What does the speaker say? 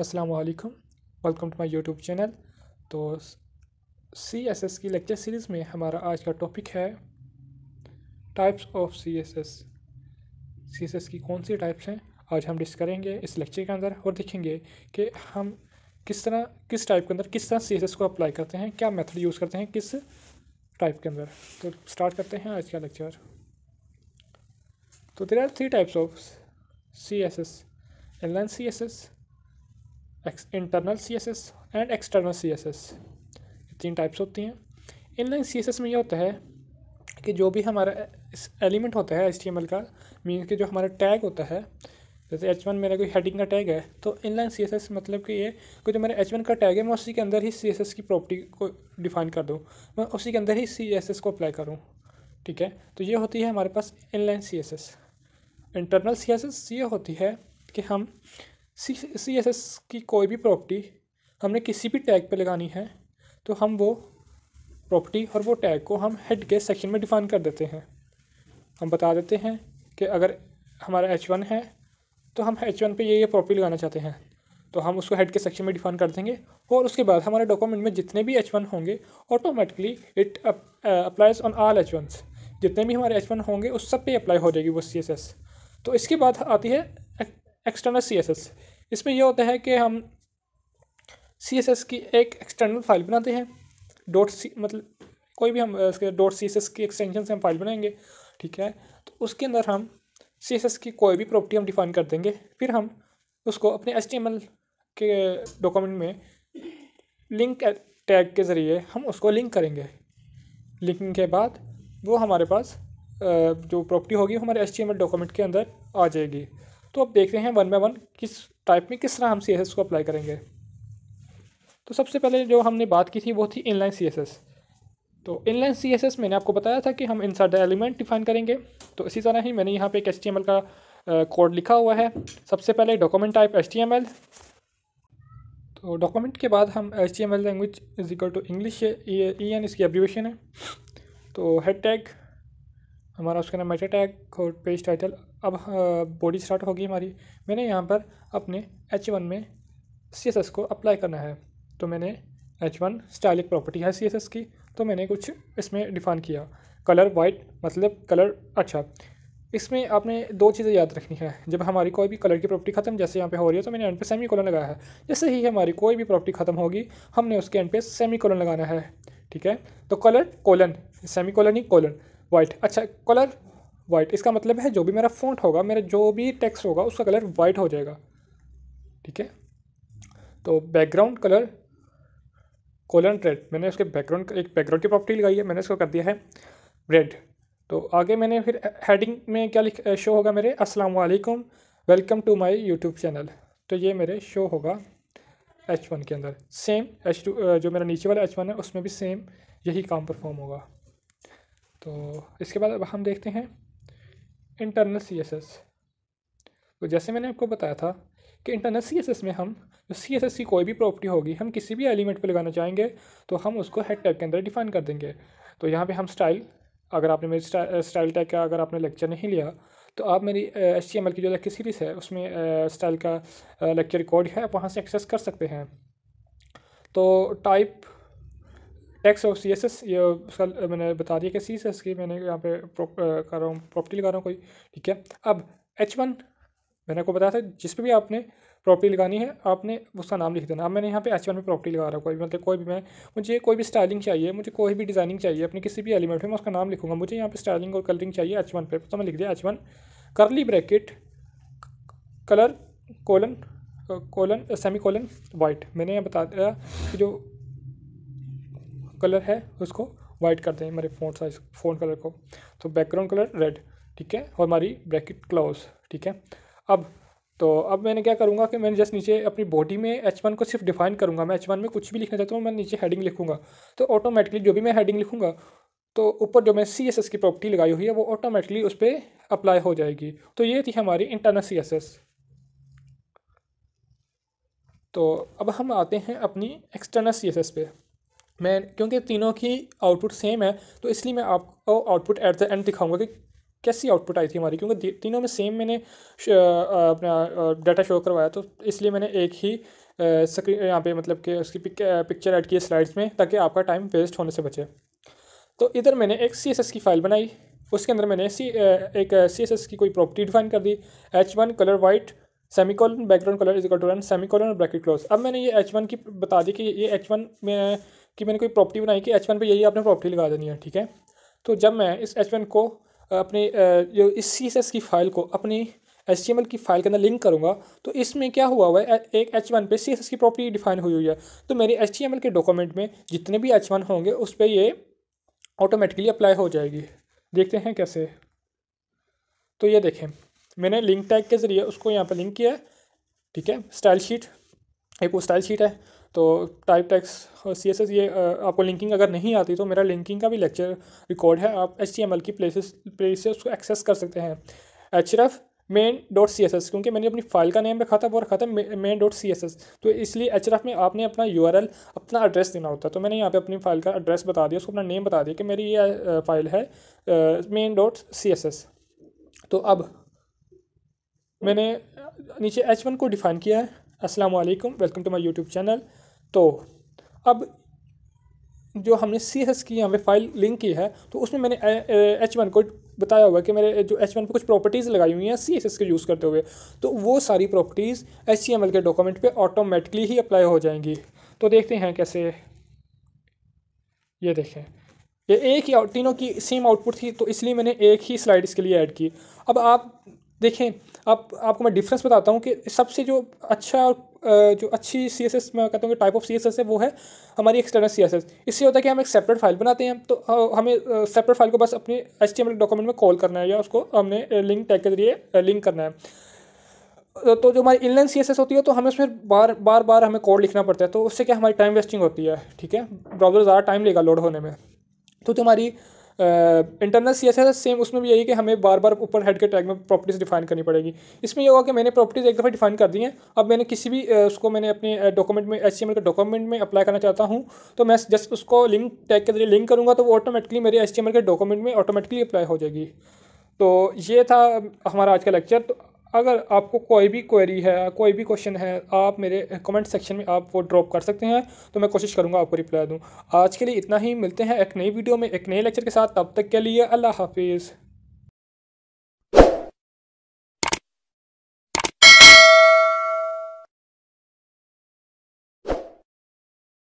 असलम वालेकुम welcome to my YouTube channel तो C S S की लेक्चर सीरीज़ में हमारा आज का टॉपिक है types of C S S C S S की कौन सी टाइप्स हैं आज हम डिस्क करेंगे इस लेक्चर के अंदर और देखेंगे कि हम किस तरह किस टाइप के अंदर किस तरह सी एस एस को अप्लाई करते हैं क्या मेथड यूज़ करते हैं किस टाइप के अंदर तो स्टार्ट करते हैं आज का लेक्चर तो there are three types of C S S inline C S S internal C S S and external C S S तीन टाइप्स होती हैं इनलाइन सी एस एस में ये होता है कि जो भी हमारा एलिमेंट होता है एच टी एम एल का मीन के जो हमारा टैग होता है जैसे एच वन मेरा कोई हेडिंग का टैग है तो इनलाइन सी एस एस मतलब कि ये कोई जो मेरा एच वन का टैग है मैं उसी के अंदर ही सी एस एस की प्रॉपर्टी को डिफाइन कर दूँ मैं उसी के अंदर ही सी एस एस को अप्लाई करूँ ठीक है तो ये होती है हमारे पास inline C S S internal C S S ये होती है कि हम सी एस एस की कोई भी प्रॉपर्टी हमने किसी भी टैग पे लगानी है तो हम वो प्रॉपर्टी और वो टैग को हम हेड के सेक्शन में डिफाइन कर देते हैं हम बता देते हैं कि अगर हमारा एच वन है तो हम एच वन पर ये ये प्रॉपर्टी लगाना चाहते हैं तो हम उसको हेड के सेक्शन में डिफाइन कर देंगे और उसके बाद हमारे डॉक्यूमेंट में जितने भी एच वन होंगे automatically it applies on all H one जितने भी हमारे एच वन होंगे उस सब पे अप्लाई हो जाएगी वो सी एस एस तो इसके बाद आती है एक्सटर्नल सी इसमें यह होता है कि हम सी की एक एक्सटर्नल फाइल बनाते हैं डॉट सी मतलब कोई भी हम इसके डॉट सी की एक्सटेंशन से हम फाइल बनाएंगे ठीक है तो उसके अंदर हम सी की कोई भी प्रॉपर्टी हम डिफाइन कर देंगे फिर हम उसको अपने एच के डॉक्यूमेंट में लिंक टैग के ज़रिए हम उसको लिंक करेंगे लिंकिंग के बाद वो हमारे पास जो प्रॉपर्टी होगी हमारे एच डॉक्यूमेंट के अंदर आ जाएगी तो अब देख रहे हैं वन बाय वन किस टाइप में किस तरह हम सी को अप्लाई करेंगे तो सबसे पहले जो हमने बात की थी वो थी इनलाइन सी तो इनलाइन सी एस एस मैंने आपको बताया था कि हम इंसर्ट द एलिमेंट डिफाइन करेंगे तो इसी तरह ही मैंने यहाँ पे एक एच का कोड लिखा हुआ है सबसे पहले डॉक्यूमेंट टाइप एच तो डॉक्यूमेंट के बाद हम H T M L language is equal to English E N इसकी एब्रीवेशन है तो हेड टैग हमारा उसका नाम मेटा टैग और पेज टाइटल अब बॉडी स्टार्ट होगी हमारी मैंने यहाँ पर अपने एच वन में सी एस एस को अप्लाई करना है तो मैंने एच वन स्टाइलिक प्रॉपर्टी है सी एस एस की तो मैंने कुछ इसमें डिफाइन किया कलर वाइट मतलब कलर अच्छा इसमें आपने दो चीज़ें याद रखनी है जब हमारी कोई भी कलर की प्रॉपर्टी ख़त्म जैसे यहाँ पे हो रही है तो मैंने एंड पे सेमी कोलन लगाया है जैसे ही हमारी कोई भी प्रॉपर्टी ख़त्म होगी हमने उसके एंड पे सेमी कोलन लगाना है ठीक है तो कलर कोलन सेमी कोलन ही कोलन वाइट अच्छा कलर वाइट इसका मतलब है जो भी मेरा फ़ॉन्ट होगा मेरा जो भी टेक्स्ट होगा उसका कलर वाइट हो जाएगा ठीक है तो बैकग्राउंड कलर कोलन रेड मैंने उसके बैकग्राउंड एक बैकग्राउंड की प्रॉपर्टी लगाई है मैंने इसको कर दिया है रेड तो आगे मैंने फिर हेडिंग में क्या लिख शो होगा मेरे अस्सलाम वालेकुम welcome to my YouTube channel तो ये मेरे शो होगा एच वन के अंदर सेम एच टू जो मेरा नीचे वाला एच वन है उसमें भी सेम यही काम परफॉर्म होगा तो इसके बाद अब हम देखते हैं इंटरनल सी एस एस तो जैसे मैंने आपको बताया था कि इंटरनल सी एस एस में हम जो सी एस एस की कोई भी प्रॉपर्टी होगी हम किसी भी एलिमेंट पर लगाना चाहेंगे तो हम उसको हेड टैग के अंदर डिफाइन कर देंगे तो यहाँ पे हम स्टाइल अगर आपने मेरी स्टाइल, टैग का अगर आपने लेक्चर नहीं लिया तो आप मेरी एच टी एम एल की जो लेक्चर सीरीज़ है उसमें स्टाइल का लेक्चर रिकॉर्ड है आप वहाँ से एक्सेस कर सकते हैं तो type text of C S S ये उसका मैंने बता दिया कि सी एस एस की मैंने यहाँ पे कर रहा हूँ प्रॉपर्टी लगा रहा हूँ कोई ठीक है अब एच वन मैंने आपको बताया था जिस पर भी आपने प्रॉपर्टी लगानी है आपने उसका नाम लिख देना अब मैंने यहाँ पे एच वन में प्रॉपर्टी लगा रहा हूँ कोई मतलब कोई भी मैं मुझे कोई भी स्टाइलिंग चाहिए मुझे कोई भी डिज़ाइनिंग चाहिए अपने किसी भी एलिमेंट में मैं उसका नाम लिखूंगा मुझे यहाँ पे स्टाइलिंग और कलरिंग चाहिए एच वन पर तो मैं लिख दिया H one curly bracket colour colon colon semi colon white मैंने यहाँ बता दिया कि जो कलर है उसको वाइट कर दें हमारे फोन साइज फोन कलर को तो बैकग्राउंड कलर रेड ठीक है और हमारी ब्रैकेट क्लोज ठीक है अब तो अब मैंने क्या करूँगा कि मैंने जस्ट नीचे अपनी बॉडी में एच वन को सिर्फ डिफाइन करूँगा मैं एच वन में कुछ भी लिखना चाहता हूँ मैं नीचे हेडिंग लिखूँगा तो ऑटोमेटिकली जो भी मैं हेडिंग लिखूँगा तो ऊपर जो मैं सी एस एस की प्रॉपर्टी लगाई हुई है वो ऑटोमेटिकली उस पर अप्लाई हो जाएगी तो ये थी हमारी इंटरनल सी एस एस तो अब हम आते हैं अपनी एक्सटर्नल सी एस एस पे मैं क्योंकि तीनों की आउटपुट सेम है तो इसलिए मैं आपको आउटपुट एट द एंड दिखाऊंगा कि कैसी आउटपुट आई थी हमारी क्योंकि तीनों में सेम मैंने अपना डाटा शो करवाया तो इसलिए मैंने एक ही स्क्रीन यहाँ पे मतलब कि उसकी पिक, पिक्चर ऐड की स्लाइड्स में ताकि आपका टाइम वेस्ट होने से बचे तो इधर मैंने एक सी एस एस की फ़ाइल बनाई उसके अंदर मैंने सी एक सी एस एस की कोई प्रॉपर्टी डिफाइन कर दी H one colour white semi colon background colour is equal to run semi colon और ब्रैकेट क्लोज अब मैंने ये एच वन की बता दी कि ये एच वन में कि मैंने कोई प्रॉपर्टी बनाई कि एच वन पर यही आपने प्रॉपर्टी लगा देनी है ठीक है तो जब मैं इस एच वन को अपने जो इस सी एस एस की फ़ाइल को अपनी एच की फाइल के अंदर लिंक करूँगा तो इसमें क्या हुआ हुआ है एक एच वन पर सी एस एस की प्रॉपर्टी डिफाइन हुई हुई है तो मेरे एच के डॉक्यूमेंट में जितने भी एच वन होंगे उस पर ये ऑटोमेटिकली अप्लाई हो जाएगी देखते हैं कैसे तो ये देखें मैंने लिंक टैग के ज़रिए उसको यहाँ पर लिंक किया है ठीक है स्टाइल शीट एक वो स्टाइल शीट है तो type text C S S ये आपको लिंकिंग अगर नहीं आती तो मेरा लिंकिंग का भी लेक्चर रिकॉर्ड है आप एच टी एम एल की प्लेसेस प्लेसेस को एक्सेस कर सकते हैं H F main dot C S S क्योंकि मैंने अपनी फाइल का नेम रखा था वो रखा था main dot C S S तो इसलिए एच आर एफ में आपने अपना यू आर एल अपना एड्रेस देना होता है तो मैंने यहाँ पे अपनी फाइल का एड्रेस बता दिया उसको अपना नेम बता दिया कि मेरी ये फाइल है main dot C S S तो अब मैंने नीचे एच वन को डिफाइन किया है अस्सलाम वालेकुम welcome to my YouTube channel तो अब जो हमने सी एस की यहाँ पे फाइल लिंक की है तो उसमें मैंने एच वन को बताया हुआ है कि मेरे जो एच वन पर कुछ प्रॉपर्टीज़ लगाई हुई हैं सी एस एस के यूज़ करते हुए तो वो सारी properties H C M L के डॉक्यूमेंट पर ऑटोमेटिकली ही अप्लाई हो जाएंगी तो देखते हैं कैसे ये देखें ये एक ही तीनों की सेम आउटपुट थी तो इसलिए मैंने एक ही स्लाइड इसके लिए ऐड की अब आप देखें आप आपको मैं डिफरेंस बताता हूँ कि सबसे जो अच्छा जो अच्छी सी एस एस मैं कहता हूँ कि type of C S S है वो है हमारी एक्सटर्नल सी एस एस इससे होता है कि हम एक सेपरेट फाइल बनाते हैं तो हमें सेपरेट फाइल को बस अपने H T M L document में कॉल करना है या उसको हमने लिंक टैग के जरिए लिंक करना है तो जो हमारी इनलाइन सी एस एस होती है तो हमें उसमें बार बार बार हमें कोड लिखना पड़ता है तो उससे क्या हमारी टाइम वेस्टिंग होती है ठीक है ब्राउज़र ज़्यादा टाइम लेगा लोड होने में तो जो हमारी इंटरनल सी एस सेम उसमें भी यही कि हमें बार बार ऊपर हेड के टैग में प्रॉपर्टीज़ डिफाइन करनी पड़ेगी इसमें यह होगा कि मैंने प्रॉपर्टीज़ एक दफ़ा डिफाइन कर दी हैं अब मैंने किसी भी उसको मैंने अपने डॉक्यूमेंट में एच के डॉक्यूमेंट में अप्लाई करना चाहता हूँ तो मैं जस्ट उसको लिंक टैग के जरिए लिंक करूँगा तो वो ऑटोमेटिकली मेरे एच के डॉक्यूमेंट में ऑटोमेटिकली अप्लाई हो जाएगी तो ये था हमारा आज का लेक्चर तो अगर आपको कोई भी क्वेरी है कोई भी क्वेश्चन है आप मेरे कमेंट सेक्शन में आप वो ड्रॉप कर सकते हैं तो मैं कोशिश करूँगा आपको रिप्लाई दूँ आज के लिए इतना ही मिलते हैं एक नई वीडियो में एक नए लेक्चर के साथ तब तक के लिए अल्लाह हाफिज़